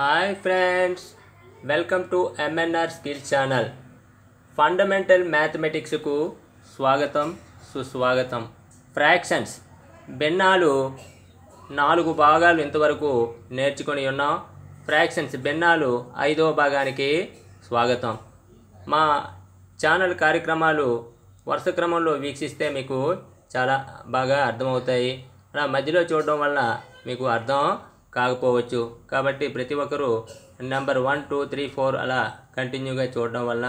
hi friends welcome to MNR skill channel fundamental మ్యాథమెటిక్స్కు స్వాగతం సుస్వాగతం ఫ్రాక్షన్స్ భిన్నాలు నాలుగు భాగాలు ఇంతవరకు నేర్చుకొని ఉన్నాం ఫ్రాక్షన్స్ భిన్నాలు ఐదవ భాగానికి స్వాగతం మా ఛానల్ కార్యక్రమాలు వరుస క్రమంలో వీక్షిస్తే మీకు చాలా బాగా అర్థమవుతాయి అలా మధ్యలో చూడడం వల్ల మీకు అర్థం కాకపోవచ్చు కాబట్టి ప్రతి ఒక్కరూ number one two three four అలా కంటిన్యూగా చూడడం వల్ల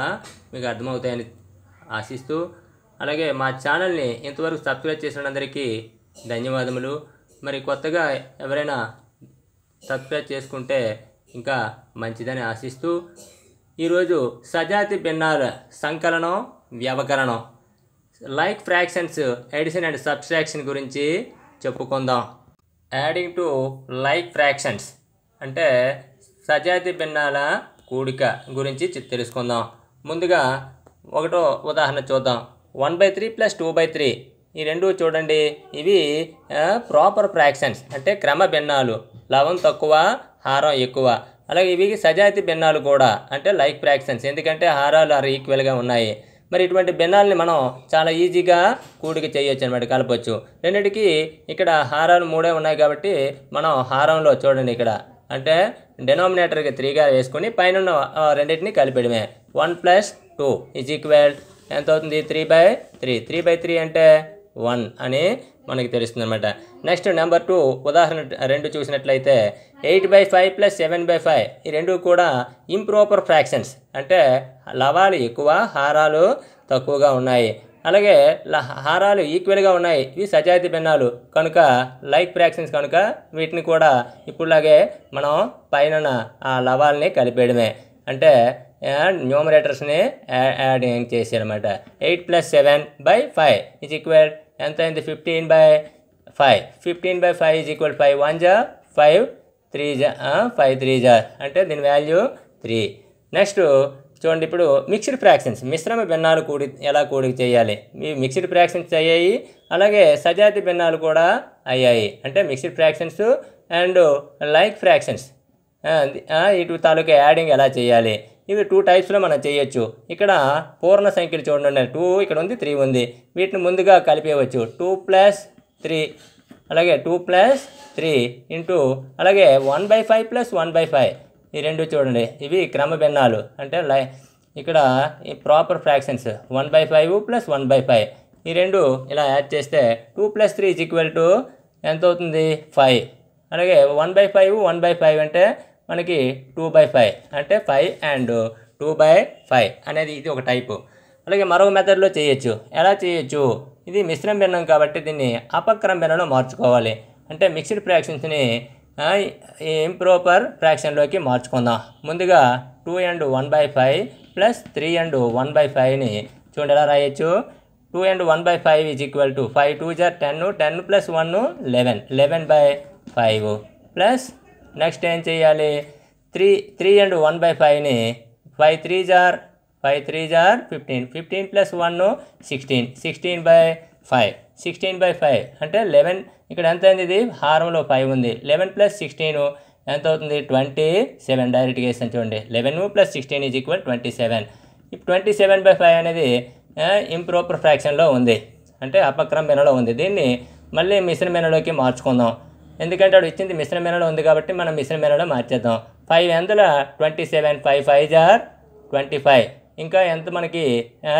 మీకు అర్థమవుతాయని ఆశిస్తూ అలాగే మా ఛానల్ని ఇంతవరకు సబ్స్క్రైబ్ చేసిన అందరికీ ధన్యవాదములు మరి కొత్తగా ఎవరైనా సబ్స్క్రైబ్ చేసుకుంటే ఇంకా మంచిదని ఆశిస్తూ ఈరోజు సజాతి భిన్నాల సంకలనం వ్యవకరణం like fractions addition and subtraction గురించి చెప్పుకుందాం యాడింగ్ టు లైక్ ఫ్రాక్షన్స్ అంటే సజాతి భిన్నాల కూడిక గురించి తెలుసుకుందాం ముందుగా ఒకటో ఉదాహరణ చూద్దాం one by three plus two by three ఈ రెండు చూడండి ఇవి ప్రాపర్ ఫ్రాక్షన్స్ అంటే క్రమ భిన్నాలు లవం తక్కువ హారం ఎక్కువ అలాగే ఇవి సజాతి భిన్నాలు కూడా అంటే లైక్ ఫ్రాక్షన్స్ ఎందుకంటే హారాలు ఆరు ఈక్వల్గా ఉన్నాయి మరి ఇటువంటి భిన్నాలని మనం చాలా ఈజీగా కూడిక చేయొచ్చు అనమాట కలపచ్చు రెండింటికి ఇక్కడ హారాలు మూడే ఉన్నాయి కాబట్టి మనం హారంలో చూడండి ఇక్కడ అంటే డెనామినేటర్కి త్రీగా వేసుకొని పైన రెండింటిని కలిపేయడమే one plus two is equal ఎంత అవుతుంది three by three three by three అంటే వన్ అని మనకి తెలుస్తుంది అనమాట నెక్స్ట్ నెంబర్ టూ ఉదాహరణ రెండు చూసినట్లయితే eight by five plus seven by five ఈ రెండు కూడా ఇంప్రాపర్ ఫ్రాక్షన్స్ అంటే లవాలు ఎక్కువ హారాలు తక్కువగా ఉన్నాయి అలాగే హారాలు ఈక్వల్గా ఉన్నాయి ఇవి సజాతి భిన్నాలు కనుక లైక్ ఫ్రాక్షన్స్ కనుక వీటిని కూడా ఇప్పుడులాగే మనం పైన ఆ లవాల్ని కలిపేయడమే అంటే న్యూమరేటర్స్ని యాడ్ చేసి అనమాట eight plus seven by five is equal ఎంత అయింది fifteen by five fifteen by five is equal five one జా ఫైవ్ త్రీ జా ఫైవ్ త్రీ జా అంటే దీని వాల్యూ త్రీ నెక్స్ట్ చూడండి ఇప్పుడు మిక్స్డ్ ఫ్రాక్షన్స్ మిశ్రమ భిన్నాలు కూడి ఎలా కూడి చేయాలి మీ మిక్స్డ్ ఫ్రాక్షన్స్ అయ్యాయి అలాగే సజాతి భిన్నాలు కూడా అయ్యాయి అంటే mixed fractions and like fractions ఇటు తాలూకా యాడింగ్ ఎలా చేయాలి ఇవి టూ టైప్స్లో మనం చేయొచ్చు ఇక్కడ పూర్ణ సంఖ్యలు చూడండి టూ ఇక్కడ ఉంది త్రీ ఉంది వీటిని ముందుగా కలిపేయవచ్చు టూ ప్లస్ త్రీ అలాగే టూ ప్లస్ త్రీ ఇంటూ అలాగే one by five plus one by five ఈ రెండు చూడండి ఇవి క్రమ భిన్నాలు అంటే లై ఇక్కడ ఈ proper fractions one by five plus one by five ఈ రెండు ఇలా యాడ్ చేస్తే two plus three is equal to ఎంత అవుతుంది ఫైవ్ అలాగే one by five one by five అంటే మనకి టూ బై ఫైవ్ అంటే five and two by five అనేది ఇది ఒక టైపు అలాగే మరొక మెథడ్లో చేయొచ్చు ఎలా చేయొచ్చు ఇది మిశ్రమ భిన్నం కాబట్టి దీన్ని అపక్రమ భిన్నంలో మార్చుకోవాలి అంటే మిక్స్డ్ ఫ్రాక్షన్స్ని ఇంప్రోపర్ ఫ్రాక్షన్లోకి మార్చుకుందాం ముందుగా two and one by five ప్లస్ త్రీ అండ్ వన్ బై ఫైవ్ని చూడండి ఎలా రాయొచ్చు two and one by five is equal to five two జార్ ten ten plus one eleven eleven by five plus next ఏం చేయాలి three three and one by ఫైవ్ని ఫైవ్ త్రీ జార్ ఫైవ్ త్రీ జార్ fifteen fifteen plus one sixteen sixteen by five sixteen by five అంటే eleven ఇక్కడ ఎంత అయింది ఇది హారంలో ఫైవ్ ఉంది లెవెన్ ప్లస్ సిక్స్టీన్ ఎంత అవుతుంది ట్వంటీ సెవెన్ డైరెక్ట్గా వేసాను చూడండి eleven plus sixteen is equal twenty seven ఇప్పుడు ట్వంటీ సెవెన్ బై ఫైవ్ అనేది ఇంప్రూపర్ ఫ్రాక్షన్లో ఉంది అంటే అపక్రమ మెనలో ఉంది దీన్ని మళ్ళీ మిశ్రమ మెనలోకి మార్చుకుందాం ఎందుకంటే వాడు ఇచ్చింది మిశ్రమ మేరలో ఉంది కాబట్టి మనం మిశ్రమ మేరలో మార్చేద్దాం ఫైవ్ ఎందుల ట్వంటీ సెవెన్ ఫైవ్ ఫైవ్ జార్ ట్వంటీ ఫైవ్ ఇంకా ఎంత మనకి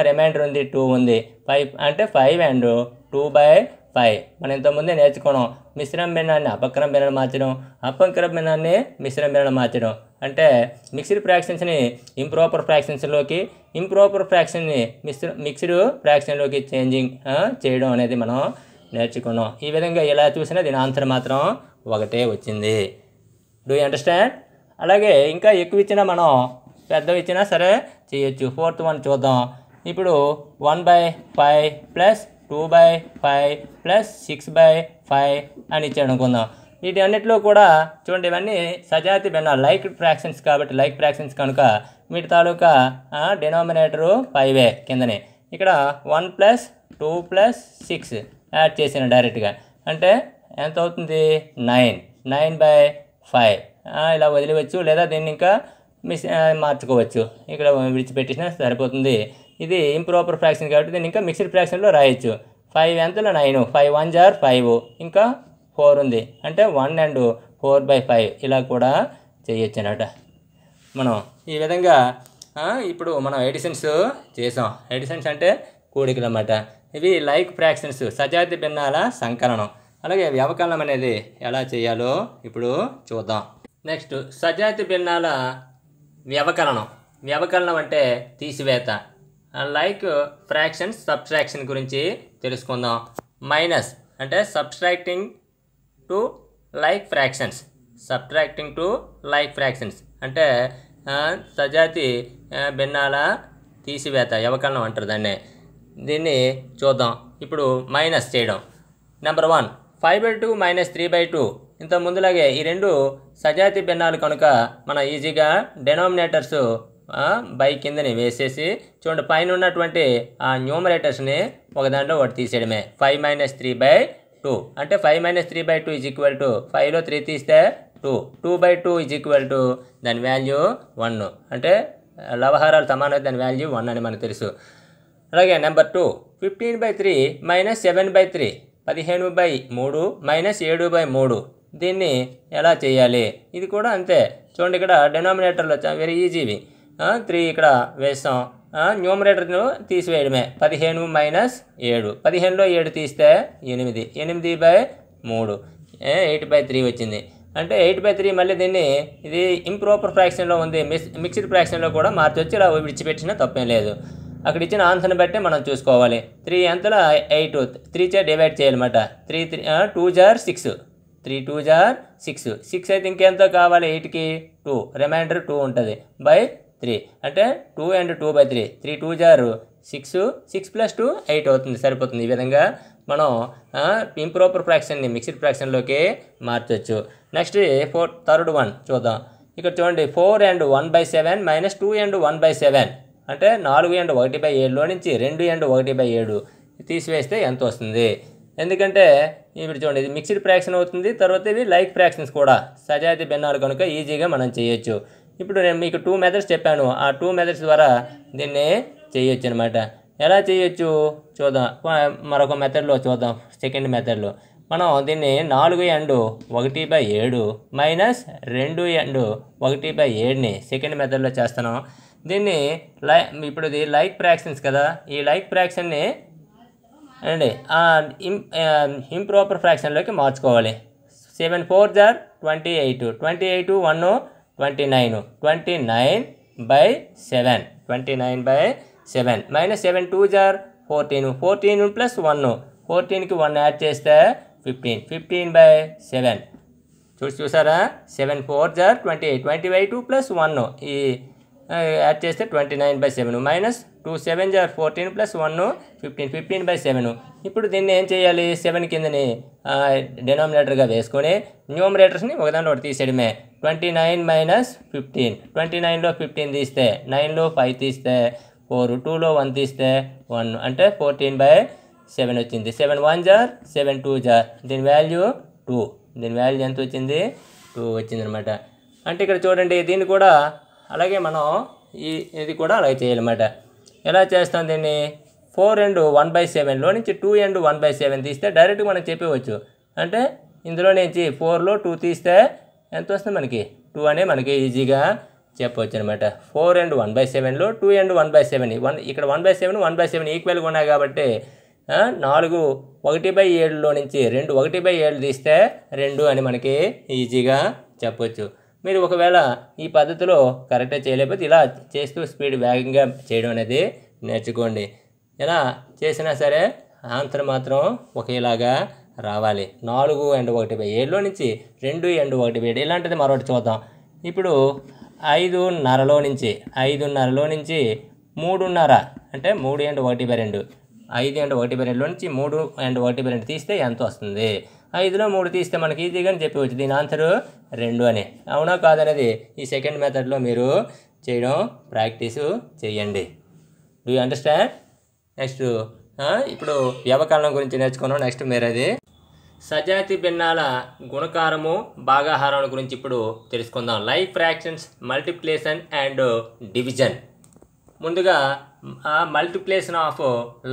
రిమైండర్ ఉంది టూ ఉంది ఫైవ్ అంటే five and two by five మనం ఇంతకుముందే నేర్చుకోవడం మిశ్రమ బిన్నాన్ని అపక్రమ బిన్నలు మార్చడం అపక్రమ బిన్నాన్ని మిశ్రమ బిన్నలు మార్చడం అంటే మిక్స్డ్ ఫ్రాక్షన్స్ని ఇంప్రాపర్ ఫ్రాక్షన్స్లోకి ఇంప్రాపర్ ఫ్రాక్షన్ని మిశ్ర మిక్స్డ్ ఫ్రాక్షన్లోకి చేంజింగ్ చేయడం అనేది మనం నేర్చుకున్నాం ఈ విధంగా ఎలా చూసినా దీని ఆన్సర్ మాత్రం ఒకటే వచ్చింది డూ అండర్స్టాండ్ అలాగే ఇంకా ఎక్కువ ఇచ్చినా మనం పెద్దవి ఇచ్చినా సరే చేయొచ్చు ఫోర్త్ వన్ చూద్దాం ఇప్పుడు one by five plus two by five plus six by five అని ఇచ్చాడు అనుకుందాం వీటి అన్నిటిలో కూడా చూడండి ఇవన్నీ సజాతి భిన్న లైక్ ఫ్రాక్షన్స్ కాబట్టి లైక్ ఫ్రాక్షన్స్ కనుక వీటి తాలూకా డినామినేటరు ఫైవే కిందనే ఇక్కడ one plus two plus six add చేసిన డైరెక్ట్గా అంటే ఎంత అవుతుంది నైన్ నైన్ బై ఫైవ్ ఇలా వదిలివచ్చు లేదా దీన్ని ఇంకా మిస్ మార్చుకోవచ్చు ఇక్కడ విడిచిపెట్టేసినా సరిపోతుంది ఇది ఇంప్రాపర్ ఫ్రాక్షన్ కాబట్టి దీన్ని ఇంకా మిక్సిడ్ ఫ్రాక్షన్లో రాయొచ్చు ఫైవ్ ఎంతలో నైన్ ఫైవ్ వన్ జార్ ఫైవ్ ఇంకా ఫోర్ ఉంది అంటే one and four by five ఇలా కూడా చేయొచ్చు అనమాట మనం ఈ విధంగా ఇప్పుడు మనం ఎడిషన్స్ చేసాం ఎడిషన్స్ అంటే కూడికలు అన్నమాట ఇవి లైక్ ఫ్రాక్షన్స్ సజాతి భిన్నాల సంకలనం అలాగే వ్యవకలనం అనేది ఎలా చేయాలో ఇప్పుడు చూద్దాం నెక్స్ట్ సజాతి భిన్నాల వ్యవకలనం వ్యవకలనం అంటే తీసివేత లైక్ ఫ్రాక్షన్స్ సబ్స్ట్రాక్షన్ గురించి తెలుసుకుందాం మైనస్ అంటే subtracting to like fractions subtracting to like fractions అంటే సజాతి భిన్నాల తీసివేత వ్యవకలనం అంటారు దాన్ని దీన్ని చూద్దాం ఇప్పుడు మైనస్ చేయడం number one five by two minus three by two ఇంత ముందులాగే ఈ రెండు సజాతి భిన్నాలు కనుక మనం ఈజీగా డెనోమినేటర్స్ బై కిందని వేసేసి చూడండి పైన ఉన్నటువంటి ఆ న్యూమరేటర్స్ని ఒక దాంట్లో ఒకటి తీసేయడమే five minus three by two అంటే five minus three by two is equal to ఫైవ్లో త్రీ తీస్తే two two by two is equal to దాని వాల్యూ వన్ అంటే లవహారాలు సమానమైతే దాని వాల్యూ వన్ అని మనకు తెలుసు అలాగే number two fifteen by three minus seven by three పదిహేను బై మూడు మైనస్ ఏడు బై మూడు దీన్ని ఎలా చేయాలి ఇది కూడా అంతే చూడండి ఇక్కడ డెనామినేటర్లు వచ్చా వెరీ ఈజీవి త్రీ ఇక్కడ వేస్తాం న్యూమరేటర్ను తీసివేయడమే పదిహేను మైనస్ ఏడు పదిహేనులో ఏడు తీస్తే ఎనిమిది ఎనిమిది బై మూడు ఎయిట్ బై త్రీ వచ్చింది అంటే ఎయిట్ బై త్రీ మళ్ళీ దీన్ని ఇది ఇంప్రూపర్ ఫ్రాక్షన్లో ఉంది మిక్స్డ్ ఫ్రాక్షన్లో కూడా మార్చొచ్చి ఇలా విడిచిపెట్టినా తప్పేం లేదు అక్కడ ఇచ్చిన ఆన్సర్ని బట్టి మనం చూసుకోవాలి త్రీ ఎంతల ఎయిట్ త్రీ చే డివైడ్ చేయాలన్నమాట త్రీ త్రీ టూ జార్ సిక్స్ త్రీ టూ జార్ సిక్స్ సిక్స్ అయితే ఇంకెంతో కావాలి ఎయిట్కి టూ రిమైండర్ టూ ఉంటుంది బై త్రీ అంటే two and two by three three two జారు six six plus two eight అవుతుంది సరిపోతుంది ఈ విధంగా మనం ఇంప్రోపర్ ఫ్రాక్షన్ని మిక్స్డ్ ఫ్రాక్షన్లోకి మార్చవచ్చు నెక్స్ట్ ఫోర్ థర్డ్ వన్ చూద్దాం ఇక్కడ చూడండి four and one by seven minus two and one by seven అంటే నాలుగు ఎండ్ ఒకటి బై ఏడులో నుంచి రెండు ఎండ్ ఒకటి బై ఏడు తీసివేస్తే ఎంత వస్తుంది ఎందుకంటే ఇప్పుడు చూడండి ఇది మిక్స్డ్ ఫ్రాక్షన్ అవుతుంది తర్వాత ఇవి లైక్ ఫ్రాక్షన్స్ కూడా సజాతి భిన్నాలు కనుక ఈజీగా మనం చేయొచ్చు ఇప్పుడు నేను మీకు టూ మెథడ్స్ చెప్పాను ఆ టూ మెథడ్స్ ద్వారా దీన్ని చేయొచ్చు అనమాట ఎలా చేయొచ్చు చూద్దాం మరొక మెథడ్లో చూద్దాం సెకండ్ మెథడ్లో మనం దీన్ని నాలుగు ఎండు ఒకటి బై ఏడు మైనస్ రెండు ఎండు ఒకటి బై ఏడుని సెకండ్ మెథడ్లో చేస్తున్నాం దీన్ని లై ఇప్పుడు ఇది లైక్ ఫ్రాక్షన్స్ కదా ఈ లైక్ ఫ్రాక్షన్ని అండి ఇంప్రాపర్ ఫ్రాక్షన్లోకి మార్చుకోవాలి సెవెన్ ఫోర్ జార్ twenty eight twenty eight one twenty nine twenty nine by seven twenty nine by seven minus seven two జార్ ఫోర్టీన్ ఫోర్టీన్ ప్లస్ వన్ ఫోర్టీన్కి వన్ యాడ్ చేస్తే ఫిఫ్టీన్ ఫిఫ్టీన్ బై సెవెన్ చూసి చూసారా seven four జార్ twenty eight twenty eight plus one ఈ add చేస్తే twenty nine by seven minus two seven జార్ fourteen plus one fifteen fifteen by seven ఇప్పుడు దీన్ని ఏం చేయాలి సెవెన్ కిందని డినామినేటర్గా వేసుకొని న్యూమరేటర్స్ని ఒకదాని ఒకటి తీసేయడమే twenty nine minus fifteen twenty నైన్లో ఫిఫ్టీన్ తీస్తే నైన్లో ఫైవ్ తీస్తే ఫోర్ టూలో వన్ తీస్తే వన్ అంటే ఫోర్టీన్ బై సెవెన్ వచ్చింది సెవెన్ వన్ జార్ సెవెన్ టూ జార్ దీని వాల్యూ టూ దీని వాల్యూ ఎంత వచ్చింది టూ వచ్చిందనమాట అంటే ఇక్కడ చూడండి దీన్ని కూడా అలాగే మనం ఈ ఇది కూడా అలాగే చేయాలన్నమాట ఎలా చేస్తాం దీన్ని ఫోర్ అండ్ వన్ బై సెవెన్లో నుంచి two and one by seven తీస్తే డైరెక్ట్గా మనం చెప్పేవచ్చు అంటే ఇందులో నుంచి ఫోర్లో టూ తీస్తే ఎంత వస్తుంది మనకి టూ అనే మనకి ఈజీగా చెప్పవచ్చు అనమాట ఫోర్ అండ్ వన్ బై సెవెన్లో two and one by seven one ఇక్కడ one by seven one by seven ఈక్వల్గా ఉన్నాయి కాబట్టి నాలుగు ఒకటి బై ఏడులో నుంచి రెండు ఒకటి బై ఏడు తీస్తే రెండు అని మనకి ఈజీగా చెప్పవచ్చు మీరు ఒకవేళ ఈ పద్ధతిలో కరెక్ట్గా చేయలేకపోతే ఇలా చేస్తూ స్పీడ్ వేగంగా చేయడం అనేది నేర్చుకోండి ఇలా చేసినా సరే ఆన్సర్ మాత్రం ఒకేలాగా రావాలి నాలుగు అండ్ ఒకటి బై ఏడులో నుంచి రెండు అండ్ ఒకటి బై ఏడు ఇలాంటిది మరొకటి చూద్దాం ఇప్పుడు ఐదున్నరలో నుంచి ఐదున్నరలో నుంచి మూడున్నర అంటే మూడు అండ్ ఒకటి బై రెండు ఐదు అండ్ ఒకటి బై నుంచి మూడు అండ్ ఒకటి బై రెండు తీస్తే ఎంత వస్తుంది ఐదులో మూడు తీస్తే మనకి ఈజీగా అని చెప్పవచ్చు దీని ఆన్సరు రెండు అని అవునా కాదనేది ఈ సెకండ్ మెథడ్లో మీరు చేయడం ప్రాక్టీసు చేయండి డూ యూ అండర్స్టాండ్ నెక్స్ట్ ఇప్పుడు వ్యవకరణం గురించి నేర్చుకున్నాం నెక్స్ట్ మీరు అది సజాతి భిన్నాల గుణకారము భాగాహారాల గురించి ఇప్పుడు తెలుసుకుందాం like fractions multiplication and division ముందుగా multiplication of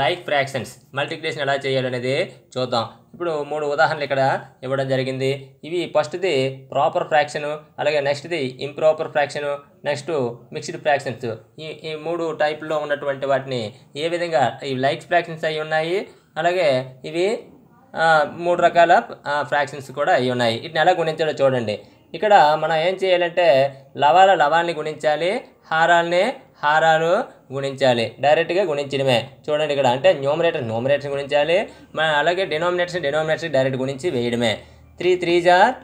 like fractions multiplication ఎలా చేయాలనేది చూద్దాం ఇప్పుడు మూడు ఉదాహరణలు ఇక్కడ ఇవ్వడం జరిగింది ఇవి ఫస్ట్ది ప్రాపర్ ఫ్రాక్షను అలాగే నెక్స్ట్ది improper fraction next mixed fractions ఈ ఈ మూడు టైప్లో ఉన్నటువంటి వాటిని ఏ విధంగా ఈ లైక్ ఫ్రాక్షన్స్ అవి ఉన్నాయి అలాగే ఇవి మూడు రకాల ఫ్రాక్షన్స్ కూడా అవి ఉన్నాయి వీటిని ఎలా గుణించాలో చూడండి ఇక్కడ మనం ఏం చేయాలంటే లవాల లవాల్ని గుణించాలి హారాల్ని హారాలు గుణించాలి డైరెక్ట్గా గుణించడమే చూడండి ఇక్కడ అంటే న్యూమరేటర్ న్యూమరేటర్ గుణించాలి మన అలాగే డినామినేటర్స్ డినామినేటర్స్ డైరెక్ట్ గుణించి వేయడమే త్రీ త్రీ జార్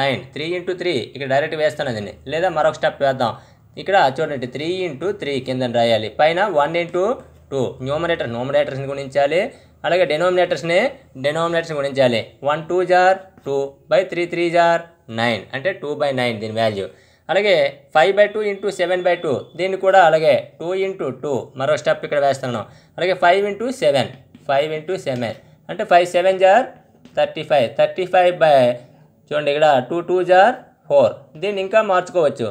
నైన్ త్రీ ఇంటూ త్రీ ఇక్కడ డైరెక్ట్ వేస్తాను దీన్ని లేదా మరొక స్టెప్ వేద్దాం ఇక్కడ చూడండి త్రీ ఇంటూ త్రీ కింద రాయాలి పైన వన్ ఇంటూ టూ న్యూమరేటర్ న్యూమరేటర్స్ని గుణించాలి అలాగే డెనోమినేటర్స్ని డెనోమినేటర్స్ గుణించాలి వన్ టూ జార్ టూ బై త్రీ త్రీ జార్ నైన్ అంటే టూ బై నైన్ దీని వాల్యూ అలాగే five by two into seven by two దీన్ని కూడా అలాగే టూ ఇంటూ టూ మరో స్టెప్ ఇక్కడ వేస్తున్నాం అలాగే five into seven five into seven అంటే ఫైవ్ సెవెన్ జార్ thirty five thirty five by చూడండి ఇక్కడ టూ టూ జార్ ఫోర్ దీన్ని ఇంకా మార్చుకోవచ్చు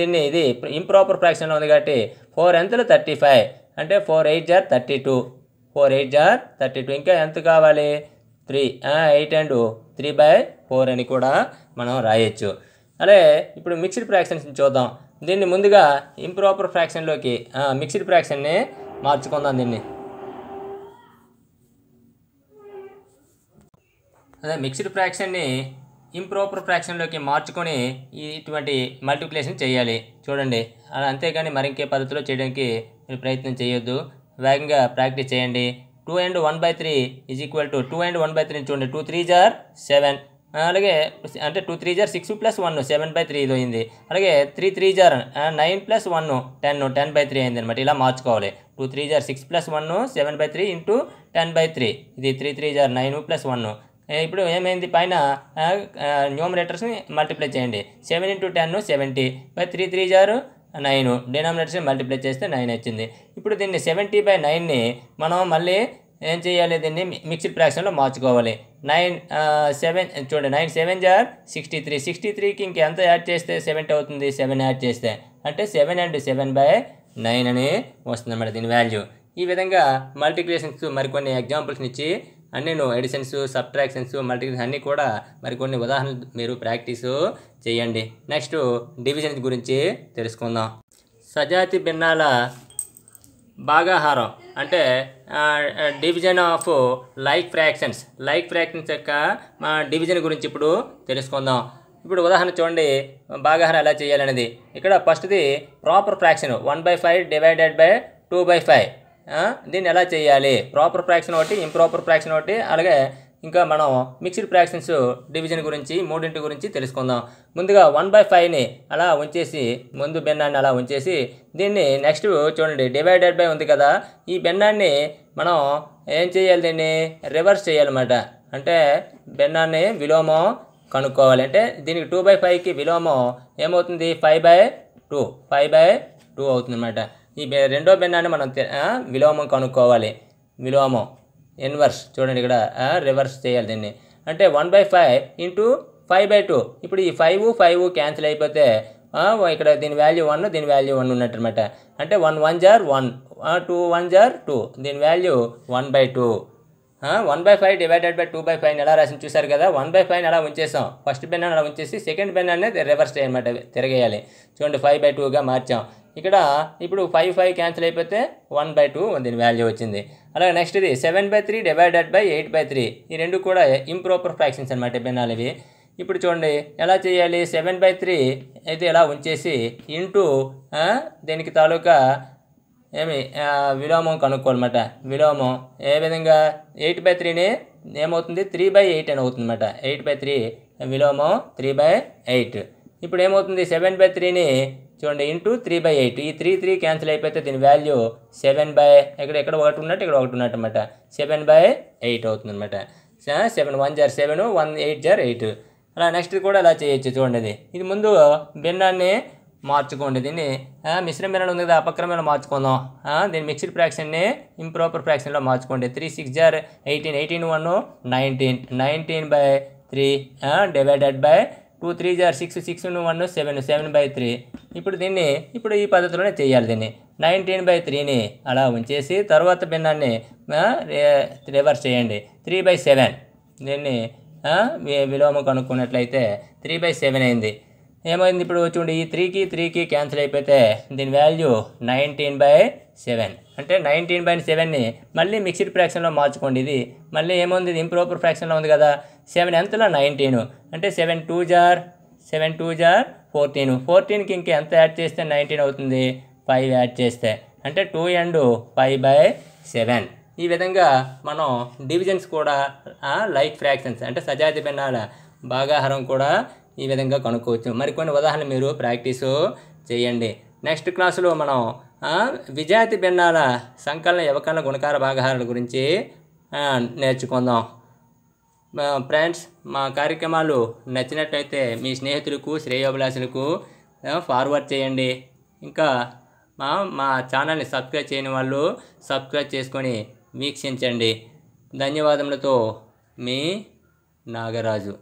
దీన్ని ఇది ఇంప్రాపర్ ఫ్రాక్షన్ ఉంది కాబట్టి ఫోర్ ఎంతలు థర్టీ ఫైవ్ అంటే ఫోర్ ఎయిట్ జార్ థర్టీ టూ ఫోర్ ఎయిట్ జార్ థర్టీ టూ ఇంకా ఎంత కావాలి three eight and three by four అని కూడా మనం రాయొచ్చు అదే ఇప్పుడు మిక్స్డ్ ఫ్రాక్షన్స్ చూద్దాం దీన్ని ముందుగా ఇంప్రాపర్ ఫ్రాక్షన్లోకి మిక్స్డ్ ఫ్రాక్షన్ని మార్చుకుందాం దీన్ని అదే మిక్స్డ్ ఫ్రాక్షన్ని ఇంప్రాపర్ ఫ్రాక్షన్లోకి మార్చుకొని ఇటువంటి మల్టిప్లికేషన్ చేయాలి చూడండి అలా అంతేగాని మరింకే పద్ధతిలో చేయడానికి మీరు ప్రయత్నం చేయొద్దు వేగంగా ప్రాక్టీస్ చేయండి two and one by three is equal to two and one by three చూడండి టూ త్రీ జార్ సెవెన్ అలాగే అంటే టూ త్రీ జార్ six plus one seven by three ఇది అయింది అలాగే త్రీ త్రీ జార్ nine plus one ten ten by three అయింది అనమాట ఇలా మార్చుకోవాలి టూ త్రీ జార్ six plus one seven by three into ten by three ఇది త్రీ త్రీ జార్ నైన్ ప్లస్ వన్ ఇప్పుడు ఏమైంది పైన న్యూమరేటర్స్ని మల్టిప్లై చేయండి seven into ten seventy by three three జారు నైన్ డినామినేటర్స్ని మల్టిప్లై చేస్తే నైన్ వచ్చింది ఇప్పుడు దీన్ని సెవెంటీ బై నైన్ని మనం మళ్ళీ ఏం చేయాలి దీన్ని మిక్స్డ్ ఫ్రాక్షన్లో మార్చుకోవాలి నైన్ సెవెన్ చూడండి నైన్ సెవెన్ జార్ సిక్స్టీ త్రీ సిక్స్టీ త్రీకి ఇంకెంత యాడ్ చేస్తే సెవెంటీ అవుతుంది సెవెన్ యాడ్ చేస్తే అంటే seven and seven by nine అని వస్తుందన్నమాట దీని వాల్యూ ఈ విధంగా మల్టిప్లికేషన్స్ మరికొన్ని ఎగ్జాంపుల్స్ ఇచ్చి అన్ని ఎడిషన్స్ సబ్ట్రాక్షన్స్ మల్టిప్లికేషన్ అన్నీ కూడా మరికొన్ని ఉదాహరణలు మీరు ప్రాక్టీస్ చేయండి నెక్స్ట్ డివిజన్స్ గురించి తెలుసుకుందాం సజాతి భిన్నాల భాగాహారం అంటే division of like fractions like fractions యొక్క మా డివిజన్ గురించి ఇప్పుడు తెలుసుకుందాం ఇప్పుడు ఉదాహరణ చూడండి భాగాహారం ఎలా చేయాలనేది ఇక్కడ ఫస్ట్ది proper fraction one by five divided by two by five దీన్ని ఎలా చేయాలి ప్రాపర్ ఫ్రాక్షన్ ఒకటి ఇంప్రాపర్ ఫ్రాక్షన్ ఒకటి అలాగే ఇంకా మనం మిక్స్డ్ ఫ్రాక్షన్స్ డివిజన్ గురించి మూడింటి గురించి తెలుసుకుందాం ముందుగా వన్ బై ఫైవ్ని అలా ఉంచేసి ముందు బెన్నాన్ని అలా ఉంచేసి దీన్ని నెక్స్ట్ చూడండి డివైడెడ్ బై ఉంది కదా ఈ బెన్నాన్ని మనం ఏం చేయాలి దీన్ని రివర్స్ చేయాలన్నమాట అంటే బెన్నాన్ని విలోమం కనుక్కోవాలి అంటే దీనికి టూ బై ఫైవ్కి విలోమం ఏమవుతుంది five by two five by two అవుతుందన్నమాట ఈ రెండో బెన్నాన్ని మనం విలోమం కనుక్కోవాలి విలోమం ఇన్వర్స్ చూడండి ఇక్కడ రివర్స్ చేయాలి దీన్ని అంటే one by five into five by two ఇప్పుడు ఈ ఫైవ్ ఫైవ్ క్యాన్సిల్ అయిపోతే ఇక్కడ దీని వాల్యూ వన్ దీని వాల్యూ వన్ ఉన్నట్టనమాట అంటే వన్ వన్ జార్ వన్ టూ వన్ జార్ టూ దీని value one by two one by five divided by two by five ఎలా రాసింది చూసారు కదా వన్ బై ఫైవ్ అలా ఉంచేసాం ఫస్ట్ పెన్ అలా ఉంచేసి సెకండ్ పెన్ అనేది రివర్స్ చేయనమాట తిరగేయాలి చూడండి ఫైవ్ బై టూగా మార్చాం ఇక్కడ ఇప్పుడు ఫైవ్ ఫైవ్ క్యాన్సిల్ అయిపోతే వన్ బై టూ దీని వాల్యూ వచ్చింది అలాగే నెక్స్ట్ ఇది seven by three divided by eight by three ఈ రెండు కూడా ఇంప్రోపర్ ఫ్రాక్షన్స్ అనమాట ఇవి ఇప్పుడు చూడండి ఎలా చేయాలి సెవెన్ బై త్రీ అయితే ఇలా ఉంచేసి ఇంటూ దీనికి తాలూకా ఏమి విలోమం కనుక్కోవాలన్నమాట విలోమం ఏ విధంగా ఎయిట్ బై త్రీని ఏమవుతుంది త్రీ బై ఎయిట్ అని అవుతుంది అనమాట ఎయిట్ బై త్రీ విలోమం త్రీ బై ఎయిట్ ఇప్పుడు ఏమవుతుంది సెవెన్ బై త్రీని చూడండి ఇంటూ త్రీ బై ఎయిట్ ఈ త్రీ త్రీ క్యాన్సిల్ అయిపోతే దీని వాల్యూ సెవెన్ బై ఇక్కడ ఎక్కడ ఒకటి ఉన్నట్టు ఇక్కడ ఒకటి ఉన్నట్టు అనమాట సెవెన్ బై ఎయిట్ అవుతుంది అనమాట సెవెన్ వన్ జార్ సెవెన్ వన్ ఎయిట్ జార్ ఎయిట్ అలా నెక్స్ట్ కూడా అలా చేయొచ్చు చూడండి ఇది ఇది ముందు భిన్నాన్ని మార్చుకోండి దీన్ని మిశ్రమ భిన్నాలు ఉంది కదా అపక్రమేణ మార్చుకుందాం దీన్ని మిక్స్డ్ ఫ్రాక్షన్ని ఇంప్రాపర్ ఫ్రాక్షన్లో మార్చుకోండి త్రీ సిక్స్ జార్ eighteen eighteen one nineteen nineteen by three divided by two three జార్ six six one seven seven by three ఇప్పుడు దీన్ని ఇప్పుడు ఈ పద్ధతిలోనే చేయాలి దీన్ని నైన్టీన్ బై త్రీని అలా ఉంచేసి తర్వాత భిన్నాన్ని రివర్స్ చేయండి త్రీ బై సెవెన్ దీన్ని విలోమ కనుక్కున్నట్లయితే త్రీ బై సెవెన్ అయింది ఏమైంది ఇప్పుడు చూడండి ఈ త్రీకి త్రీకి క్యాన్సిల్ అయిపోతే దీని వాల్యూ నైన్టీన్ బై సెవెన్ అంటే నైన్టీన్ బై సెవెన్ని మళ్ళీ మిక్స్డ్ ఫ్రాక్షన్లో మార్చుకోండి ఇది మళ్ళీ ఏముంది ఇది ఇంప్రాపర్ ఫ్రాక్షన్లో ఉంది కదా సెవెన్ ఎంతలో నైన్టీన్ అంటే సెవెన్ టూ జార్ సెవెన్ టూ జార్ ఫోర్టీన్ ఫోర్టీన్కి ఇంకా ఎంత యాడ్ చేస్తే నైన్టీన్ అవుతుంది ఫైవ్ యాడ్ చేస్తే అంటే two and five by seven ఈ విధంగా మనం డివిజన్స్ కూడా లైక్ ఫ్రాక్షన్స్ అంటే సజాతి పెన్నాల భాగాహారం కూడా ఈ విధంగా కనుక్కోవచ్చు మరికొన్ని ఉదాహరణలు మీరు ప్రాక్టీసు చేయండి నెక్స్ట్ క్లాసులో మనం విజాతి భిన్నాల సంకలన యువకల గుణకార భాగాహారాల గురించి నేర్చుకుందాం ఫ్రెండ్స్ మా కార్యక్రమాలు నచ్చినట్లయితే మీ స్నేహితులకు శ్రేయోభిలాషులకు ఫార్వర్డ్ చేయండి ఇంకా మా మా ఛానల్ని సబ్స్క్రైబ్ చేయని వాళ్ళు సబ్స్క్రైబ్ చేసుకొని వీక్షించండి ధన్యవాదములతో మీ నాగరాజు